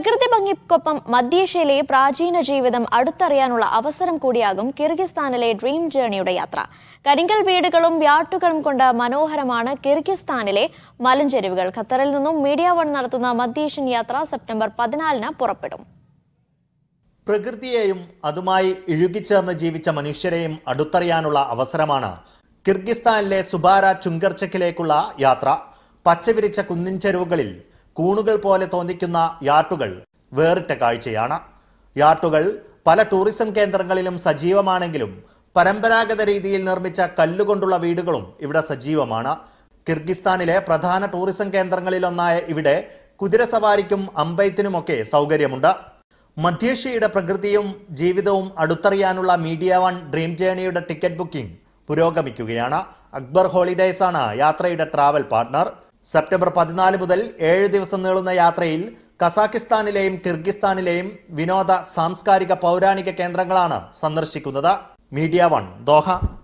പ്രകൃതി ഭംഗിക്കൊപ്പം മധ്യേഷ്യയിലെ പ്രാചീന ജീവിതം അടുത്തറിയാനുള്ള അവസരം കൂടിയാകും കിർഗിസ്ഥാനിലെ ഡ്രീം ജേണിയുടെ യാത്ര കരിങ്കൽ വീടുകളും വ്യാട്ടുകളും കൊണ്ട് മനോഹരമാണ് കിർഗിസ്ഥാനിലെ മലഞ്ചെരുവുകൾ ഖത്തറിൽ നിന്നും മീഡിയ വൺ നടത്തുന്ന മധ്യേഷ്യൻ യാത്ര സെപ്റ്റംബർ പതിനാലിന് പുറപ്പെടും പ്രകൃതിയെയും അതുമായി ഇഴുകിച്ചേർന്ന് ജീവിച്ച മനുഷ്യരെയും അടുത്തറിയാനുള്ള അവസരമാണ് കിർഗിസ്ഥാനിലെ സുബാര ചുങ്കർച്ചക്കിലേക്കുള്ള യാത്ര പച്ചവിരിച്ച കുന്നിൻ ചെരുവുകളിൽ കൂണുകൾ പോലെ തോന്നിക്കുന്ന യാട്ടുകൾ വേറിട്ട കാഴ്ചയാണ് യാട്ടുകൾ പല ടൂറിസം കേന്ദ്രങ്ങളിലും സജീവമാണെങ്കിലും പരമ്പരാഗത രീതിയിൽ നിർമ്മിച്ച കല്ലുകൊണ്ടുള്ള വീടുകളും ഇവിടെ സജീവമാണ് കിർഗിസ്ഥാനിലെ പ്രധാന ടൂറിസം കേന്ദ്രങ്ങളിലൊന്നായ ഇവിടെ കുതിരസവാരിക്കും അമ്പയത്തിനുമൊക്കെ സൗകര്യമുണ്ട് മധ്യേഷ്യയുടെ പ്രകൃതിയും ജീവിതവും അടുത്തറിയാനുള്ള മീഡിയ വൺ ഡ്രീം ജേണിയുടെ ടിക്കറ്റ് ബുക്കിംഗ് പുരോഗമിക്കുകയാണ് അക്ബർ ഹോളിഡേയ്സ് ആണ് യാത്രയുടെ ട്രാവൽ പാർട്ട്ണർ സെപ്റ്റംബർ പതിനാല് മുതൽ ഏഴ് ദിവസം നീളുന്ന യാത്രയിൽ കസാഖിസ്ഥാനിലെയും കിർഗിസ്ഥാനിലെയും വിനോദ സാംസ്കാരിക പൗരാണിക കേന്ദ്രങ്ങളാണ് സന്ദർശിക്കുന്നത് മീഡിയ വൺ ദോഹ